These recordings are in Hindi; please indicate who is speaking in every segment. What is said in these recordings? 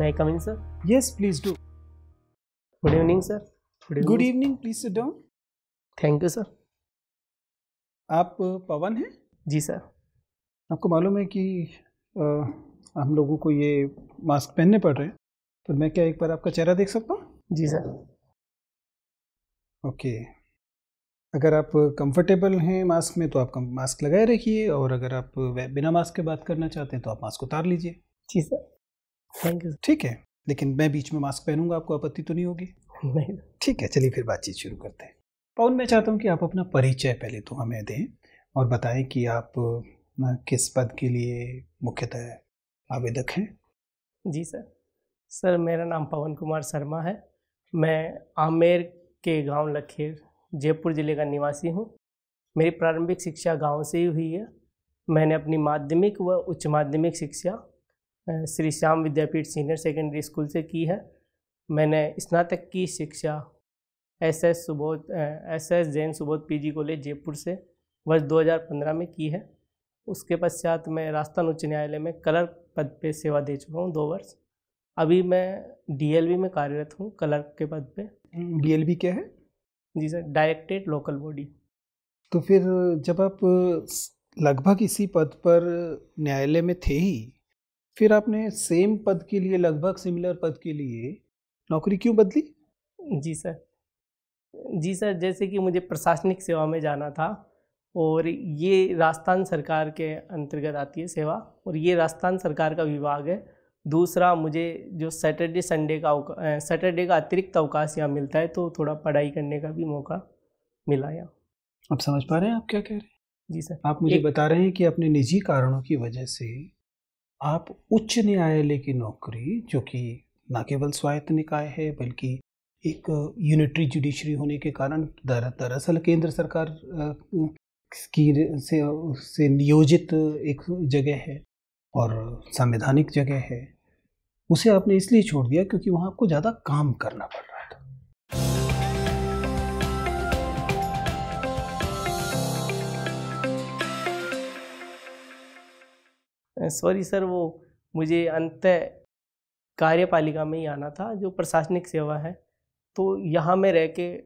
Speaker 1: May I come in, sir? Yes, please do. Good evening, sir. Good evening. Good evening. Please sit down. Thank you sir
Speaker 2: आप पवन हैं जी सर आपको मालूम है कि आ, हम लोगों को ये मास्क पहनने पड़ रहे हैं तो मैं क्या एक बार आपका चेहरा देख सकता हूँ जी सर ओके अगर आप कंफर्टेबल हैं मास्क में तो आप मास्क लगाए रखिए और अगर आप बिना मास्क के बात करना चाहते हैं तो आप मास्क उतार लीजिए जी सर थैंक यू ठीक है लेकिन मैं बीच में मास्क पहनूंगा आपको आपत्ति तो नहीं होगी नहीं ठीक है चलिए फिर बातचीत शुरू करते हैं पवन मैं चाहता हूँ कि आप अपना परिचय पहले तो हमें दें और बताएं कि आप किस पद के लिए मुख्यतः आवेदक हैं
Speaker 1: जी सर सर मेरा नाम पवन कुमार शर्मा है मैं आमेर के गांव लखेर जयपुर ज़िले का निवासी हूँ मेरी प्रारंभिक शिक्षा गांव से ही हुई है मैंने अपनी माध्यमिक व उच्च माध्यमिक शिक्षा Shri Shyam Vidyapeeth senior secondary school से की है मैंने स्नातक की शिक्षा S S Subodh S S Jain Subodh PG college Jaipur से वर्ष 2015 में की है उसके पश्चात मैं राजस्थान उच्च न्यायालय में कलर पद पे सेवा दे चुका हूँ दो वर्ष अभी मैं डीएलबी में कार्यरत हूँ क्लर्क के पद पे डीएलबी क्या है जी सर डायरेक्टेड लोकल बॉडी
Speaker 2: तो फिर जब आप लगभग इसी पद पर न्यायालय में थे ही फिर आपने सेम पद के लिए लगभग सिमिलर पद के लिए नौकरी क्यों बदली जी सर
Speaker 1: जी सर जैसे कि मुझे प्रशासनिक सेवा में जाना था और ये राजस्थान सरकार के अंतर्गत आती है सेवा और ये राजस्थान सरकार का विभाग है दूसरा मुझे जो सैटरडे संडे का सैटरडे का अतिरिक्त अवकाश यहाँ मिलता है तो थोड़ा पढ़ाई करने का भी मौका मिला यहाँ
Speaker 2: आप समझ पा रहे हैं आप क्या कह रहे हैं जी सर आप मुझे एक... बता रहे हैं कि अपने निजी कारणों की वजह से आप उच्च न्यायालय की नौकरी जो कि न केवल स्वायत्त निकाय है बल्कि एक यूनिटरी जुडिशरी होने के कारण दरअसल केंद्र सरकार की से से नियोजित एक जगह है और संवैधानिक जगह है उसे आपने इसलिए छोड़ दिया क्योंकि वहाँ आपको ज़्यादा काम करना पड़ रहा था
Speaker 1: सॉरी सर वो मुझे अंत कार्यपालिका में ही आना था जो प्रशासनिक सेवा है तो यहाँ मैं रह के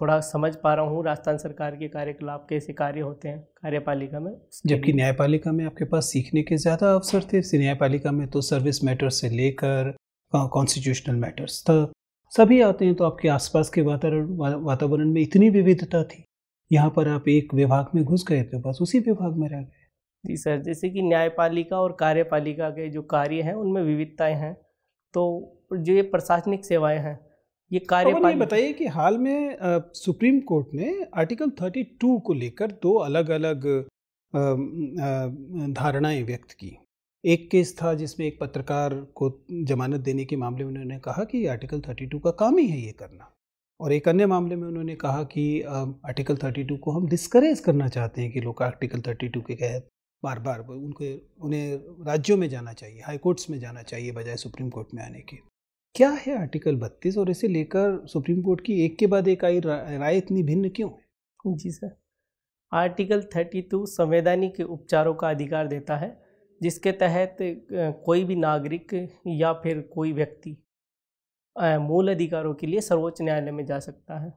Speaker 1: थोड़ा समझ पा रहा हूँ राजस्थान सरकार के कार्यकलाप कैसे कार्य होते हैं कार्यपालिका में जबकि
Speaker 2: न्यायपालिका में आपके पास सीखने के ज़्यादा अवसर थे न्यायपालिका में तो सर्विस मैटर्स से लेकर कॉन्स्टिट्यूशनल मैटर्स तो सभी आते हैं तो आपके आसपास के वातावरण वातावरण में इतनी विविधता थी यहाँ पर आप एक विभाग में घुस गए थे बस उसी विभाग में रह गए
Speaker 1: जी सर जैसे कि न्यायपालिका और कार्यपालिका के जो कार्य हैं उनमें विविधताएं हैं तो जो ये प्रशासनिक सेवाएं हैं ये तो कार्य बताइए
Speaker 2: कि हाल में सुप्रीम कोर्ट ने आर्टिकल 32 को लेकर दो अलग अलग धारणाएं व्यक्त की एक केस था जिसमें एक पत्रकार को जमानत देने के मामले में उन्होंने कहा कि आर्टिकल 32 का काम ही है ये करना और एक अन्य मामले में उन्होंने कहा कि आर्टिकल 32 को हम डिस्करेज करना चाहते हैं कि लोग आर्टिकल 32 के तहत बार बार उनको उन्हें राज्यों में जाना चाहिए हाई कोर्ट्स में जाना चाहिए बजाय सुप्रीम कोर्ट में आने के क्या है आर्टिकल बत्तीस और इसे लेकर सुप्रीम कोर्ट की एक के बाद एक आई राय इतनी भिन्न क्यों है जी सर
Speaker 1: आर्टिकल थर्टी टू संवैधानिक उपचारों का अधिकार देता है जिसके तहत कोई भी नागरिक या फिर कोई व्यक्ति मूल अधिकारों के लिए सर्वोच्च न्यायालय में जा सकता है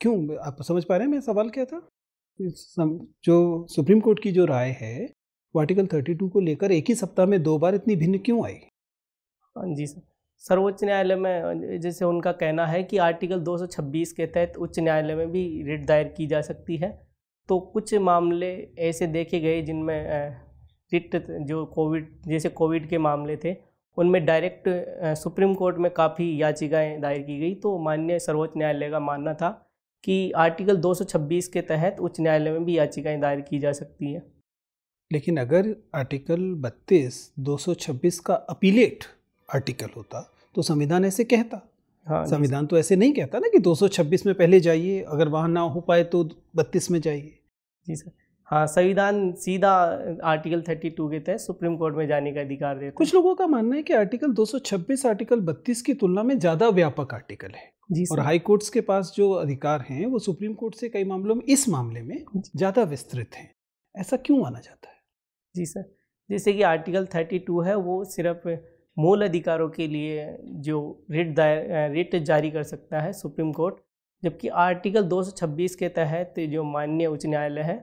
Speaker 2: क्यों आप समझ पा रहे हैं मैं सवाल क्या था जो सुप्रीम कोर्ट की जो राय है वो आर्टिकल 32 को लेकर एक ही सप्ताह में दो बार इतनी भिन्न क्यों आई हाँ जी सर
Speaker 1: सर्वोच्च न्यायालय में जैसे उनका कहना है कि आर्टिकल 226 के तहत उच्च न्यायालय में भी रिट दायर की जा सकती है तो कुछ मामले ऐसे देखे गए जिनमें रिट जो कोविड जैसे कोविड के मामले थे उनमें डायरेक्ट सुप्रीम कोर्ट में काफ़ी याचिकाएं दायर की गई तो माननीय सर्वोच्च न्यायालय का मानना था कि आर्टिकल 226 के तहत उच्च न्यायालय में भी याचिकाएं दायर की जा सकती हैं
Speaker 2: लेकिन अगर आर्टिकल 32 226 का अपीलेट आर्टिकल होता तो संविधान ऐसे कहता हाँ संविधान तो ऐसे नहीं कहता ना कि 226 में पहले जाइए
Speaker 1: अगर वहाँ ना हो पाए तो 32 में जाइए जी सर हाँ संविधान सीधा आर्टिकल 32 के तहत सुप्रीम कोर्ट में जाने का अधिकार देता
Speaker 2: कुछ लोगों का मानना है कि आर्टिकल 226 आर्टिकल 32 की तुलना में ज़्यादा व्यापक आर्टिकल है जी और हाई कोर्ट्स के पास जो अधिकार हैं वो सुप्रीम कोर्ट से कई मामलों में इस मामले में ज़्यादा विस्तृत हैं ऐसा क्यों माना जाता है
Speaker 1: जी सर जैसे कि आर्टिकल 32 है वो सिर्फ मूल अधिकारों के लिए जो रिट दायर रिट जारी कर सकता है सुप्रीम कोर्ट जबकि आर्टिकल 226 के तहत जो माननीय उच्च न्यायालय है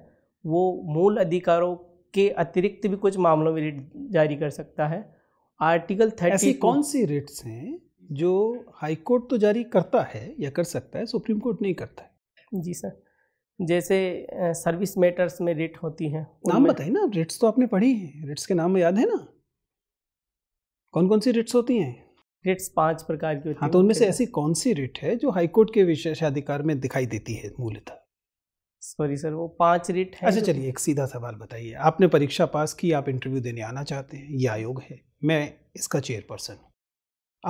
Speaker 1: वो मूल अधिकारों के अतिरिक्त भी कुछ मामलों में रिट जारी कर सकता है आर्टिकल थर्टी कौन
Speaker 2: सी रिट्स हैं जो हाई कोर्ट तो जारी करता है या कर सकता है सुप्रीम कोर्ट नहीं करता
Speaker 1: है जी सर जैसे सर्विस मैटर्स में रेट होती हैं
Speaker 2: नाम बताइए ना रेट्स तो आपने पढ़ी है रेट्स के नाम याद है ना कौन कौन सी रेट्स होती हैं
Speaker 1: रेट्स पांच प्रकार की होती हाँ तो उनमें से ऐसी
Speaker 2: कौन सी रेट है जो हाईकोर्ट के विशेषाधिकार में दिखाई देती है मूलतः सॉरी सर वो पांच रेट है अच्छा चलिए एक सीधा सवाल बताइए आपने परीक्षा पास की आप इंटरव्यू देने आना चाहते हैं ये आयोग है मैं इसका चेयरपर्सन हूँ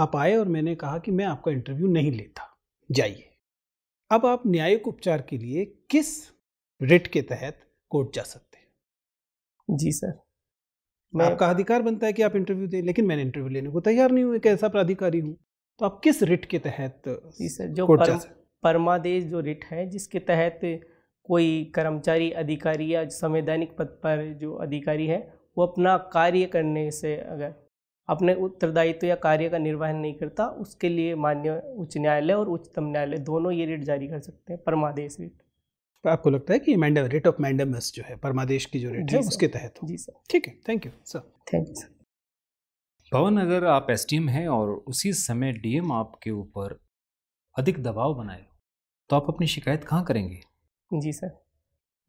Speaker 2: आप आए और मैंने कहा कि मैं आपका इंटरव्यू नहीं लेता जाइए अब आप न्यायिक उपचार के लिए किस रिट के तहत कोर्ट जा सकते
Speaker 1: हैं जी सर मैं आपका
Speaker 2: अधिकार बनता है कि आप इंटरव्यू दें लेकिन मैंने इंटरव्यू लेने को तैयार नहीं हूँ एक ऐसा प्राधिकारी हूँ तो आप किस रिट के तहत जी सर जो कोर्ट
Speaker 1: परमादेश जो रिट है जिसके तहत कोई कर्मचारी अधिकारी या संवैधानिक पद पर जो अधिकारी है वो अपना कार्य करने से अगर अपने उत्तरदायित्व या कार्य का निर्वहन नहीं करता उसके लिए मान्य उच्च न्यायालय और उच्चतम न्यायालय दोनों ये रिट जारी कर सकते हैं परमादेश रिट
Speaker 2: तो आपको लगता है कि मैंडम रेट ऑफ मैंडमस जो है परमादेश की जो रेट है उसके तहत जी सर ठीक है thank you sir thank you sir
Speaker 3: Pawan अगर आप एस हैं और उसी समय डीएम आपके ऊपर अधिक दबाव बनाए तो आप अपनी शिकायत कहाँ करेंगे जी सर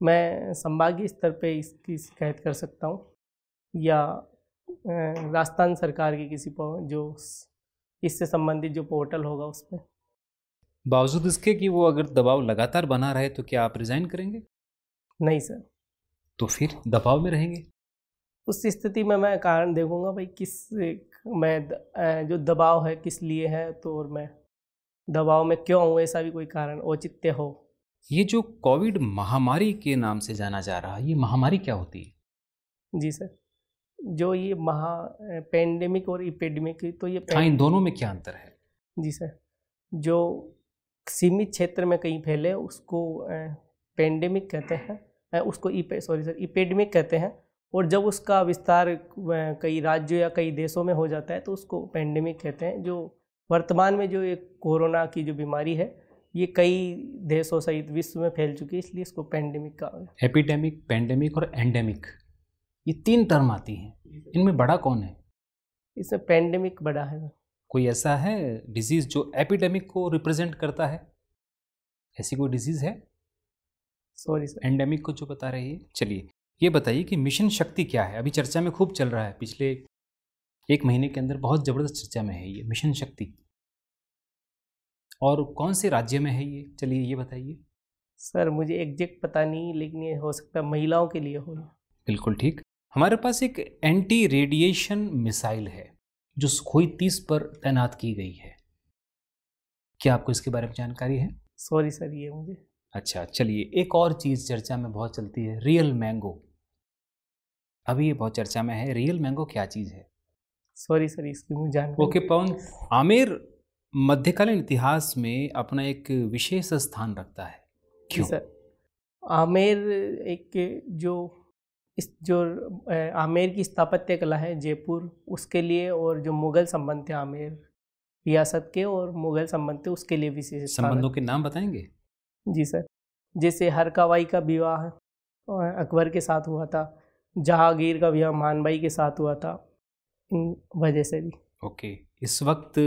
Speaker 1: मैं संभागीय स्तर पे इसकी शिकायत कर सकता हूँ या राजस्थान सरकार की किसी जो इससे संबंधित जो पोर्टल होगा उस पर
Speaker 3: बावजूद इसके कि वो अगर दबाव लगातार बना रहे तो क्या आप रिज़ाइन करेंगे नहीं सर तो फिर दबाव में रहेंगे
Speaker 1: उस स्थिति में मैं कारण देखूंगा भाई किस मैं जो दबाव है किस लिए है तो और मैं दबाव में क्यों हूँ ऐसा भी कोई कारण औचित्य हो
Speaker 3: ये जो कोविड महामारी के नाम से जाना जा रहा है ये महामारी क्या होती
Speaker 1: है जी सर जो ये महा पेंडेमिक और इपेडेमिक तो ये हाँ इन दोनों में क्या अंतर है जी सर जो सीमित क्षेत्र में कहीं फैले उसको पेंडेमिक कहते हैं उसको इपे सॉरी सर इपेडमिक कहते हैं और जब उसका विस्तार कई राज्यों या कई देशों में हो जाता है तो उसको पेंडेमिक कहते हैं जो वर्तमान में जो एक कोरोना की जो बीमारी है ये कई देशों सहित विश्व में फैल चुकी है इसलिए इसको पेंडेमिक कहा
Speaker 3: एपिडेमिक पेंडेमिक और एंडेमिक
Speaker 1: ये तीन टर्म आती हैं इनमें बड़ा कौन है इसमें पेंडेमिक बड़ा है
Speaker 3: कोई ऐसा है डिजीज़ जो एपिडेमिक को रिप्रेजेंट करता है ऐसी कोई डिजीज़ है सॉरी सर एंडेमिक को जो बता रही है चलिए ये बताइए कि मिशन शक्ति क्या है अभी चर्चा में खूब चल रहा है पिछले एक महीने के अंदर बहुत ज़बरदस्त चर्चा में है ये मिशन शक्ति और कौन से राज्य में है ये चलिए ये बताइए
Speaker 1: सर मुझे एग्जैक्ट पता नहीं लेकिन ये हो सकता है महिलाओं के लिए हो
Speaker 3: बिल्कुल ठीक हमारे पास एक एंटी रेडिएशन मिसाइल है जो सुखोई तीस पर तैनात की गई है क्या आपको इसके बारे में जानकारी है
Speaker 1: सॉरी सर ये मुझे
Speaker 3: अच्छा चलिए एक और चीज़ चर्चा में बहुत चलती है रियल मैंगो अभी ये बहुत चर्चा में है रियल मैंगो क्या चीज़ है
Speaker 1: सॉरी सर इसकी मुझे जानकारी ओके
Speaker 3: पवन आमिर मध्यकालीन इतिहास में अपना एक विशेष स्थान रखता है
Speaker 1: क्यों सर आमिर एक जो इस जो आमेर की स्थापत्य कला है जयपुर उसके लिए और जो मुग़ल संबंध थे आमेर रियासत के और मुग़ल संबंध थे उसके लिए विशेष संबंधों के नाम बताएंगे जी सर जैसे हरकावाई का विवाह अकबर के साथ हुआ था जहांगीर का विवाह मानबाई के साथ हुआ था इन वजह से भी
Speaker 3: ओके इस वक्त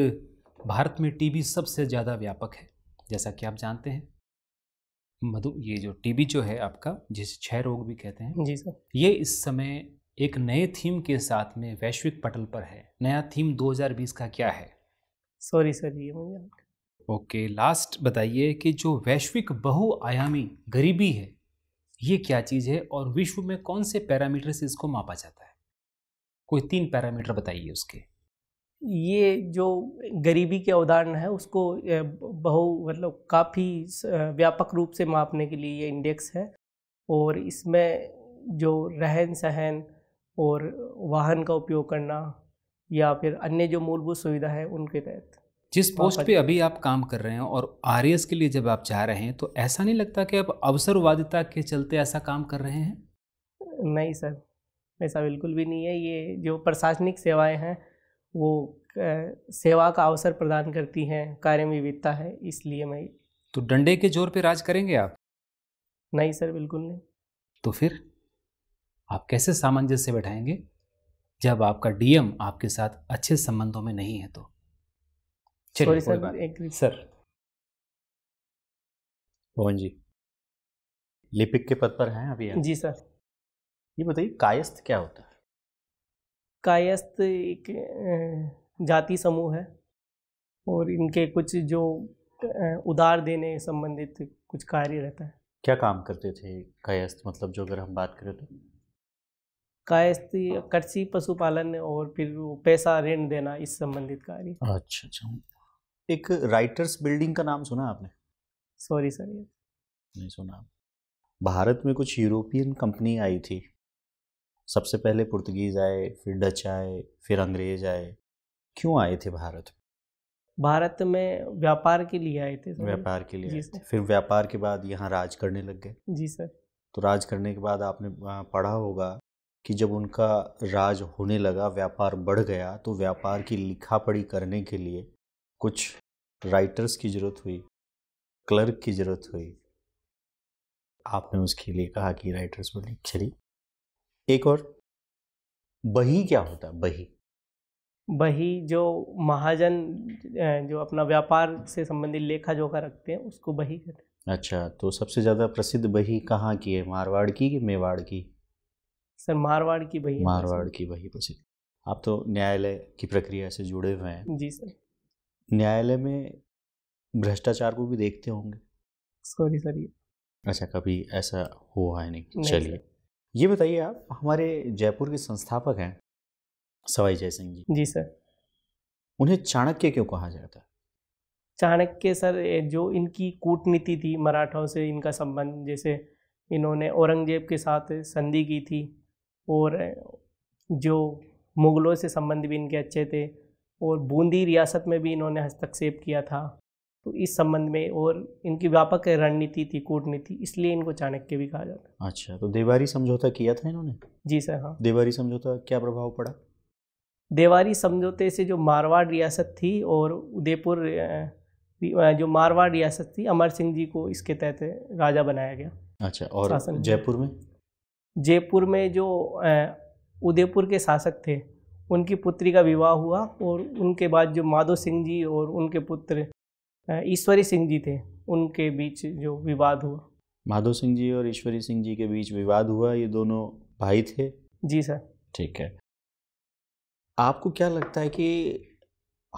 Speaker 3: भारत में टीबी सबसे ज़्यादा व्यापक है जैसा कि आप जानते हैं मधु ये जो टीबी जो है आपका जिसे क्षय रोग भी कहते हैं जी सर ये इस समय एक नए थीम के साथ में वैश्विक पटल पर है नया थीम 2020 का क्या है
Speaker 1: सॉरी सर ये
Speaker 3: ओके लास्ट बताइए कि जो वैश्विक बहुआयामी गरीबी है ये क्या चीज़ है और विश्व में कौन से पैरामीटर से इसको मापा जाता है कोई तीन पैरामीटर बताइए उसके
Speaker 1: ये जो गरीबी के उदाहरण है उसको बहु मतलब काफ़ी व्यापक रूप से मापने के लिए ये इंडेक्स है और इसमें जो रहन सहन और वाहन का उपयोग करना या फिर अन्य जो मूलभूत सुविधा है उनके तहत जिस पोस्ट पे
Speaker 3: अभी आप काम कर रहे हैं और आर के लिए जब आप जा रहे हैं तो ऐसा
Speaker 1: नहीं लगता कि आप अवसरवादिता के चलते ऐसा काम कर रहे हैं नहीं सर ऐसा बिल्कुल भी नहीं है ये जो प्रशासनिक सेवाएं हैं वो सेवा का अवसर प्रदान करती हैं कार्य में विविधता है इसलिए मैं
Speaker 3: तो डंडे के जोर पे राज करेंगे आप
Speaker 1: नहीं सर बिल्कुल नहीं
Speaker 3: तो फिर आप कैसे सामंजस्य बैठाएंगे जब आपका डीएम आपके साथ अच्छे संबंधों में नहीं है तो सॉरी सर
Speaker 4: एक सर मोहन जी लिपिक के पद पर हैं अभी जी सर ये बताइए कायस्थ क्या होता है
Speaker 1: कायस्थ एक जाति समूह है और इनके कुछ जो उधार देने संबंधित कुछ कार्य रहता है
Speaker 4: क्या काम करते थे कायस्थ मतलब जो अगर हम बात करें तो
Speaker 1: कायस्थ कृषि पशुपालन और फिर पैसा ऋण देना इस संबंधित कार्य
Speaker 4: अच्छा अच्छा एक राइटर्स बिल्डिंग का नाम सुना आपने सॉरी सर नहीं सुना भारत में कुछ यूरोपियन कंपनी आई थी सबसे पहले पुर्तगीज आए फिर डच आए फिर अंग्रेज आए क्यों आए थे भारत
Speaker 1: भारत में व्यापार के लिए आए थे व्यापार के लिए थे फिर
Speaker 4: व्यापार के बाद यहाँ राज करने लग गए जी सर तो राज करने के बाद आपने पढ़ा होगा कि जब उनका राज होने लगा व्यापार बढ़ गया तो व्यापार की लिखा पढ़ी करने के लिए कुछ राइटर्स की ज़रूरत हुई क्लर्क की ज़रूरत हुई आपने उसके लिए कहा कि राइटर्स बोले चलिए एक और बही क्या होता है बही
Speaker 1: बही जो महाजन जो अपना व्यापार से संबंधित लेखा जोखा रखते हैं उसको बही कहते
Speaker 4: हैं अच्छा तो सबसे ज़्यादा प्रसिद्ध बही कहाँ की है मारवाड़ की कि मेवाड़ की
Speaker 1: सर मारवाड़ की बही मारवाड़
Speaker 4: की बही प्रसिद्ध आप तो न्यायालय की प्रक्रिया से जुड़े हुए हैं जी सर न्यायालय में भ्रष्टाचार को भी देखते होंगे
Speaker 1: सॉरी
Speaker 2: सर
Speaker 4: अच्छा कभी ऐसा हुआ है नहीं, नहीं चलिए ये बताइए आप हमारे जयपुर के संस्थापक हैं सवाई जय सिंह जी जी सर उन्हें चाणक्य क्यों कहा जाता है
Speaker 1: चाणक्य सर जो इनकी कूटनीति थी मराठाओं से इनका संबंध जैसे इन्होंने औरंगजेब के साथ संधि की थी और जो मुग़लों से संबंध भी इनके अच्छे थे और बूंदी रियासत में भी इन्होंने हस्तक्षेप किया था तो इस संबंध में और इनकी व्यापक रणनीति थी कूटनीति इसलिए इनको चाणक्य भी कहा जाता
Speaker 4: है अच्छा तो देवारी समझौता किया था इन्होंने जी सर हाँ देवारी समझौता क्या प्रभाव पड़ा
Speaker 1: देवारी समझौते से जो मारवाड़ रियासत थी और उदयपुर जो मारवाड़ रियासत थी अमर सिंह जी को इसके तहत राजा बनाया गया अच्छा और जयपुर में जयपुर में जो उदयपुर के शासक थे उनकी पुत्री का विवाह हुआ और उनके बाद जो माधो सिंह जी और उनके पुत्र ईश्वरी सिंह जी थे उनके बीच जो विवाद हुआ
Speaker 4: माधव सिंह जी और ईश्वरी सिंह जी के बीच विवाद हुआ ये दोनों भाई थे जी सर ठीक है आपको क्या लगता है कि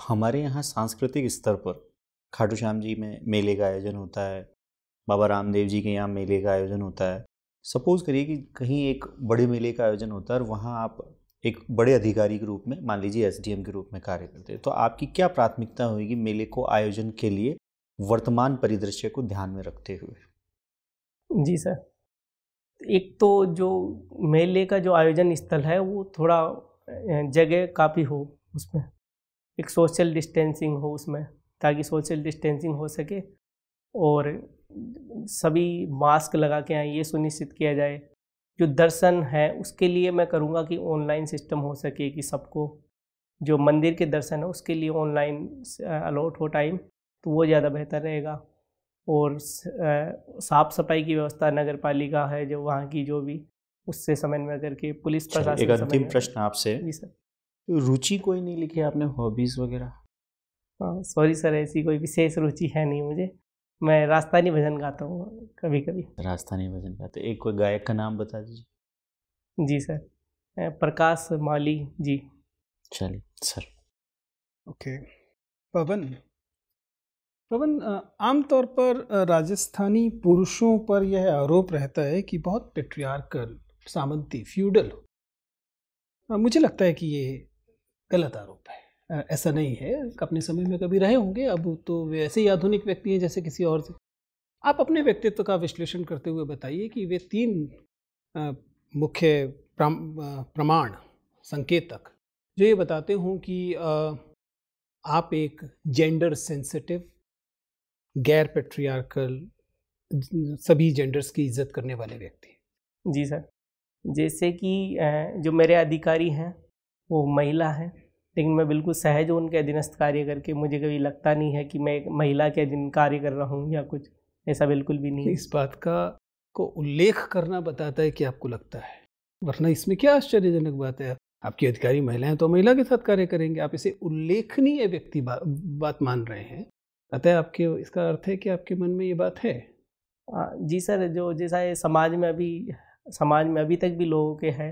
Speaker 4: हमारे यहाँ सांस्कृतिक स्तर पर खाटू श्याम जी में मेले का आयोजन होता है बाबा रामदेव जी के यहाँ मेले का आयोजन होता है सपोज़ करिए कि कहीं एक बड़े मेले का आयोजन होता है और वहाँ आप एक बड़े अधिकारी के रूप में मान लीजिए एस के रूप में कार्य करते हैं तो आपकी क्या प्राथमिकता होगी मेले को आयोजन के लिए वर्तमान परिदृश्य को ध्यान में रखते हुए
Speaker 1: जी सर एक तो जो मेले का जो आयोजन स्थल है वो थोड़ा जगह काफ़ी हो उसमें एक सोशल डिस्टेंसिंग हो उसमें ताकि सोशल डिस्टेंसिंग हो सके और सभी मास्क लगा के आए ये सुनिश्चित किया जाए जो दर्शन है उसके लिए मैं करूँगा कि ऑनलाइन सिस्टम हो सके कि सबको जो मंदिर के दर्शन है उसके लिए ऑनलाइन अलाउट हो टाइम तो वो ज़्यादा बेहतर रहेगा और साफ़ सफाई की व्यवस्था नगर पालिका है जो वहाँ की जो भी उससे समन्वय करके पुलिस प्रशासन एक अंतिम प्रश्न आपसे जी सर
Speaker 4: रुचि कोई नहीं लिखी आपने हॉबीज़ वगैरह
Speaker 1: सॉरी हाँ, सर ऐसी कोई विशेष रुचि है नहीं मुझे मैं राजस्थानी भजन गाता हूँ कभी कभी
Speaker 4: राजस्थानी भजन गाते एक कोई गायक का नाम बता दीजिए
Speaker 1: जी सर प्रकाश माली जी चलिए सर ओके
Speaker 2: पवन पवन आमतौर पर राजस्थानी पुरुषों पर यह आरोप रहता है कि बहुत पेट्रियार्कल सामंती फ्यूडल मुझे लगता है कि ये गलत आरोप है ऐसा नहीं है अपने समय में कभी रहे होंगे अब तो वे ऐसे ही आधुनिक व्यक्ति हैं जैसे किसी और से आप अपने व्यक्तित्व का विश्लेषण करते हुए बताइए कि वे तीन मुख्य प्रमाण संकेतक जो ये बताते हों कि आप एक जेंडर सेंसिटिव गैर पेट्रियार्कल
Speaker 1: सभी जेंडर्स की इज्जत करने वाले व्यक्ति जी सर जैसे कि जो मेरे अधिकारी हैं वो महिला हैं लेकिन मैं बिल्कुल सहज हूँ उनके अधीनस्थ कार्य करके मुझे कभी लगता नहीं है कि मैं एक महिला के अधीन कार्य कर रहा हूँ या कुछ ऐसा बिल्कुल भी नहीं इस बात का को उल्लेख करना बताता है कि आपको लगता है वरना इसमें क्या
Speaker 2: आश्चर्यजनक बात है आपकी अधिकारी महिलाएं तो महिला के साथ कार्य करेंगे आप इसे उल्लेखनीय व्यक्ति बा,
Speaker 1: बात मान रहे हैं अतः आपके इसका अर्थ है कि आपके मन में ये बात है जी सर जो जैसा ये समाज में अभी समाज में अभी तक भी लोगों के हैं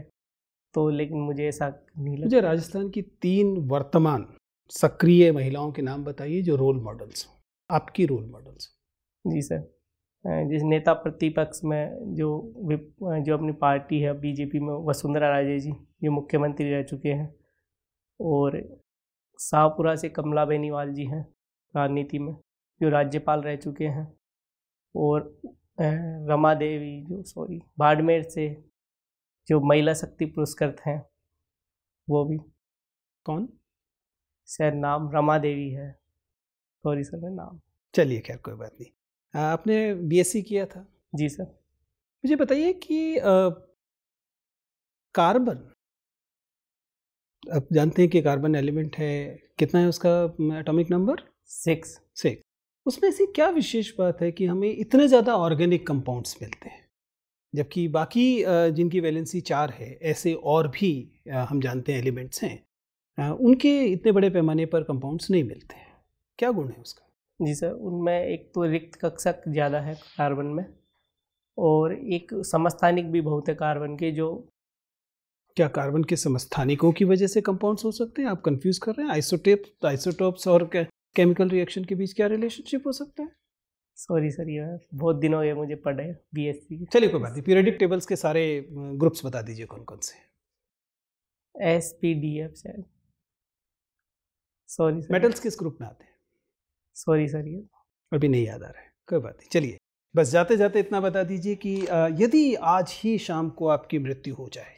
Speaker 1: तो लेकिन मुझे ऐसा नहीं लगा मुझे
Speaker 2: राजस्थान की तीन वर्तमान सक्रिय महिलाओं
Speaker 1: के नाम बताइए जो रोल मॉडल्स आपकी रोल मॉडल्स जी सर जिस नेता प्रतिपक्ष में जो जो अपनी पार्टी है बीजेपी में वसुंधरा राजे जी जो मुख्यमंत्री रह चुके हैं और शाहपुरा से कमला बेनीवाल जी हैं राजनीति में जो राज्यपाल रह चुके हैं और रमा देवी जो सॉरी बाड़मेर से जो महिला शक्ति पुरस्कृत हैं वो भी कौन सर नाम रमा देवी है सॉरी सर मैं नाम
Speaker 2: चलिए खैर कोई बात
Speaker 1: नहीं आपने बीएससी किया
Speaker 2: था जी सर मुझे बताइए कि आ, कार्बन आप जानते हैं कि कार्बन एलिमेंट है कितना है उसका एटॉमिक नंबर सिक्स सिक्स उसमें से क्या विशेष बात है कि हमें इतने ज़्यादा ऑर्गेनिक कंपाउंड्स मिलते हैं जबकि बाकी जिनकी वैलेंसी चार है ऐसे और भी हम जानते हैं एलिमेंट्स हैं उनके इतने बड़े पैमाने पर कंपाउंड्स नहीं मिलते हैं
Speaker 1: क्या गुण है उसका जी सर उनमें एक तो रिक्त कक्षक ज़्यादा है कार्बन में और एक समस्थानिक भी बहुत है कार्बन के जो क्या
Speaker 2: कार्बन के समस्थानिकों की वजह से कंपाउंड्स हो सकते हैं आप कंफ्यूज कर रहे हैं आइसोटेप आइसोटोप्स और केमिकल रिएक्शन के बीच क्या रिलेशनशिप हो सकता है सॉरी सर ये बहुत दिन हो गए मुझे पढ़े बी एस सी चलिए कोई बात नहीं पीरियडिक टेबल्स के सारे ग्रुप्स बता दीजिए कौन कौन
Speaker 1: से एस
Speaker 2: पी डी एफ शायद सॉरी मेटल्स किस ग्रुप में आते हैं सॉरी सर ये अभी नहीं याद आ रहा है कोई बात नहीं चलिए बस जाते जाते इतना बता दीजिए कि यदि आज ही शाम को आपकी मृत्यु हो जाए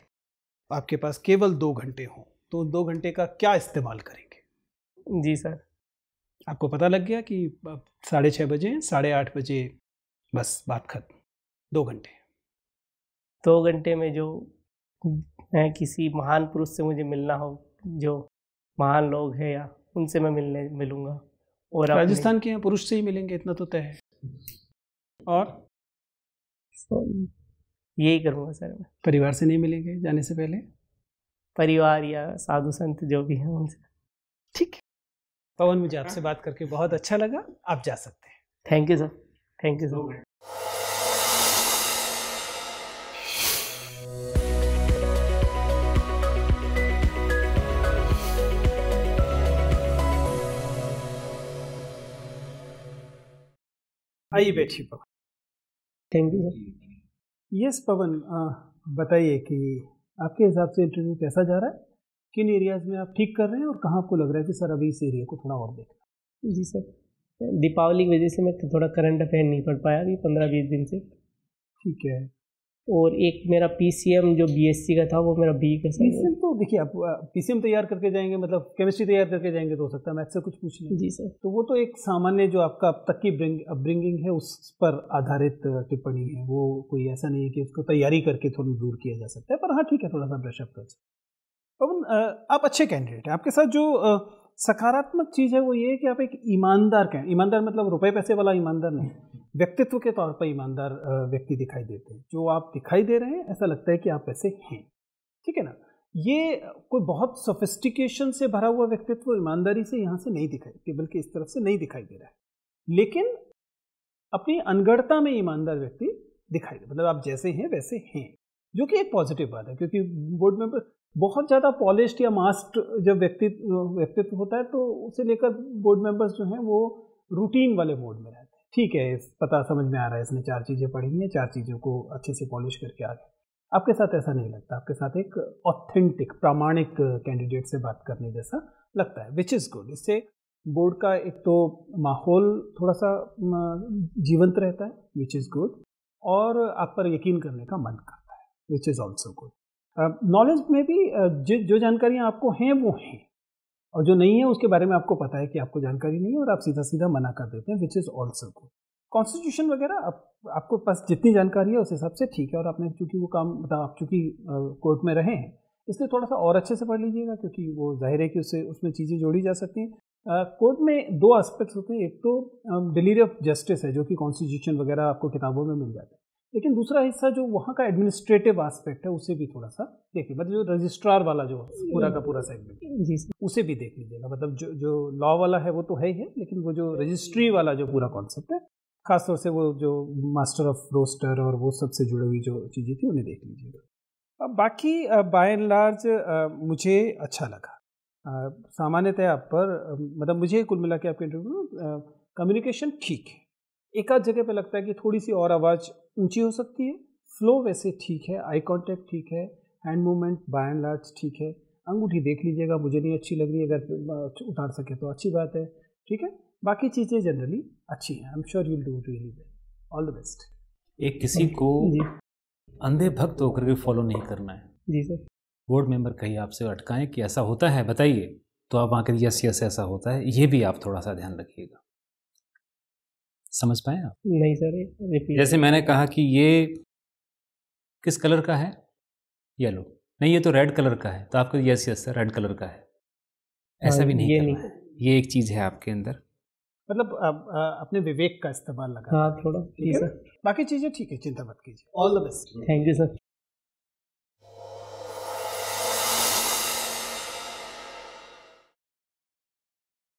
Speaker 2: आपके पास केवल दो घंटे हों तो दो घंटे का क्या इस्तेमाल करेंगे जी सर आपको पता लग गया कि साढ़े छः बजे साढ़े आठ बजे बस बात
Speaker 1: खत्म दो घंटे दो घंटे में जो है किसी महान पुरुष से मुझे मिलना हो जो महान लोग हैं या उनसे मैं मिलने मिलूंगा और राजस्थान के यहाँ पुरुष से ही मिलेंगे इतना तो तय है और तो यही करूँगा सर मैं परिवार से नहीं मिलेंगे जाने से पहले परिवार या साधु संत जो भी हैं उनसे ठीक पवन मुझे
Speaker 2: हाँ। आपसे बात करके बहुत अच्छा लगा आप जा सकते हैं
Speaker 1: thank you sir thank you
Speaker 2: sir आइए बैठिए Pawan thank you sir yes Pawan बताइए कि आपके हिसाब से
Speaker 1: इंटरव्यू कैसा जा रहा है किन एरियाज में आप ठीक कर रहे हैं और कहाँ आपको लग रहा है कि सर अभी इस एरिया को थोड़ा और देखना जी सर दीपावली की वजह से मैं थोड़ा करंट अफेयर नहीं पढ़ पाया अभी पंद्रह बीस दिन से ठीक है और एक मेरा पीसीएम जो बीएससी का था वो मेरा बी का पीसीएम
Speaker 2: तो देखिए आप पीसीएम तैयार करके जाएंगे मतलब केमिस्ट्री तैयार करके जाएंगे तो हो सकता है मैथ से कुछ लें जी सर तो वो तो एक सामान्य जो आपका अब तक की अपब्रिंगिंग है उस पर आधारित टिप्पणी है वो कोई ऐसा नहीं है कि उसको तैयारी करके थोड़ा दूर किया जा सकता है पर हाँ ठीक है थोड़ा सा ब्रशअप कर सकते हैं पवन आप अच्छे कैंडिडेट हैं आपके साथ जो सकारात्मक चीज़ है वो ये है कि आप एक ईमानदार कैंड ईमानदार मतलब रुपए पैसे वाला ईमानदार नहीं व्यक्तित्व के तौर पर ईमानदार व्यक्ति दिखाई देते हैं जो आप दिखाई दे रहे हैं ऐसा लगता है कि आप ऐसे हैं ठीक है ना ये कोई बहुत सोफिस्टिकेशन से भरा हुआ व्यक्तित्व ईमानदारी से यहाँ से नहीं दिखाई देती बल्कि इस तरफ से नहीं दिखाई दे रहा है लेकिन अपनी अनगढ़ता में ईमानदार व्यक्ति दिखाई दे मतलब आप जैसे हैं वैसे हैं जो कि एक पॉजिटिव बात है क्योंकि बोर्ड मेंबर बहुत ज़्यादा पॉलिश या मास्ट जब व्यक्ति व्यक्तित्व होता है तो उसे लेकर बोर्ड मेंबर्स जो हैं वो रूटीन वाले मोड में रहते हैं ठीक है पता समझ में आ रहा है इसने चार चीज़ें पढ़ी हैं चार चीज़ों को अच्छे से पॉलिश करके आ गए आपके साथ ऐसा नहीं लगता आपके साथ एक ऑथेंटिक प्रामाणिक कैंडिडेट से बात करने जैसा लगता है विच इज़ गुड इससे बोर्ड का एक तो माहौल थोड़ा सा जीवंत रहता है विच इज़ गुड और आप पर यकीन करने का मन करता है which is also good knowledge में भी जो जानकारियाँ आपको हैं वो हैं और जो नहीं है उसके बारे में आपको पता है कि आपको जानकारी नहीं है और आप सीधा सीधा मना कर देते हैं which is also good constitution वगैरह आप, आपको पास जितनी जानकारी है उस हिसाब से ठीक है और आपने चूँकि वो काम मतलब आप चूँकि कोर्ट में रहे हैं इसलिए थोड़ा सा और अच्छे से पढ़ लीजिएगा क्योंकि वो जाहिर है कि उससे उसमें चीज़ें जोड़ी जा सकती हैं कोर्ट में दो एस्पेक्ट्स होते हैं एक तो डिलीवरी ऑफ जस्टिस है जो कि कॉन्स्टिट्यूशन वगैरह आपको किताबों में मिल जाता है लेकिन दूसरा हिस्सा जो वहाँ का एडमिनिस्ट्रेटिव एस्पेक्ट है उसे भी थोड़ा सा देखिए मतलब जो रजिस्ट्रार वाला जो पूरा का पूरा सेगमेंट जी उसे भी देख लीजिएगा मतलब जो जो लॉ वाला है वो तो है ही है लेकिन वो जो रजिस्ट्री वाला जो पूरा कॉन्सेप्ट है खासतौर से वो जो मास्टर ऑफ रोस्टर और वो सबसे जुड़ी हुई जो चीज़ें थी उन्हें देख लीजिएगा बाकी बाय एंड लार्ज मुझे अच्छा लगा सामान्यतः आप पर मतलब मुझे कुल मिला के आपके इंटरव्यू में कम्युनिकेशन ठीक है एक आध जगह पे लगता है कि थोड़ी सी और आवाज़ ऊंची हो सकती है फ्लो वैसे ठीक है आई कांटेक्ट ठीक है hand movement by and large ठीक है अंगूठी देख लीजिएगा मुझे नहीं अच्छी लग रही अगर उतार सके तो अच्छी बात है ठीक है बाकी चीज़ें जनरली अच्छी हैं I am sure you'll do really well all the best
Speaker 3: एक किसी को अंधे भक्त होकर के फॉलो नहीं करना है जी सर बोर्ड मेंबर कहीं आपसे अटकाएं कि ऐसा होता है बताइए तो आप वहाँ यस यस ऐसा होता है ये भी आप थोड़ा सा ध्यान रखिएगा
Speaker 1: समझ पाए आप नहीं सर रिपीट जैसे
Speaker 3: मैंने कहा कि ये किस कलर का है येलो नहीं ये तो रेड कलर का है तो आपको yes yes sir red colour का है ऐसा हाँ, भी नहीं ये नहीं ये एक चीज़ है आपके अंदर
Speaker 2: मतलब आप, अपने विवेक का इस्तेमाल लगा हाँ थोड़ा ठीक है बाकी चीज़ें ठीक है चिंता मत कीजिए
Speaker 1: all the best thank you
Speaker 3: sir